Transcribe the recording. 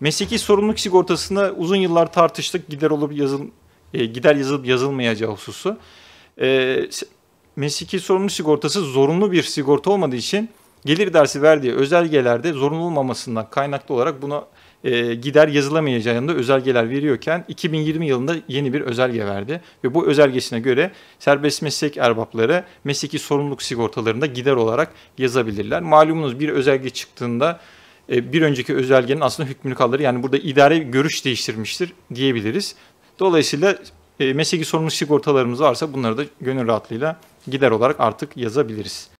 Mesleki sorumluluk sigortasında uzun yıllar tartıştık gider olup yazıl e, gider yazılıp yazılmayacağı hususu. E, mesleki sorumluluk sigortası zorunlu bir sigorta olmadığı için gelir dersi verdiği özelgelerde zorunlu olmamasından kaynaklı olarak buna e, gider yazılamayacağında özelgeler veriyorken 2020 yılında yeni bir özelge verdi. Ve bu özelgesine göre serbest meslek erbapları mesleki sorumluluk sigortalarında gider olarak yazabilirler. Malumunuz bir özelge çıktığında e, bir önceki özelgenin aslında hükmünü kalır. Yani burada idare görüş değiştirmiştir diyebiliriz. Dolayısıyla e, mesleki sorumluluk sigortalarımız varsa bunları da gönül rahatlığıyla gider olarak artık yazabiliriz.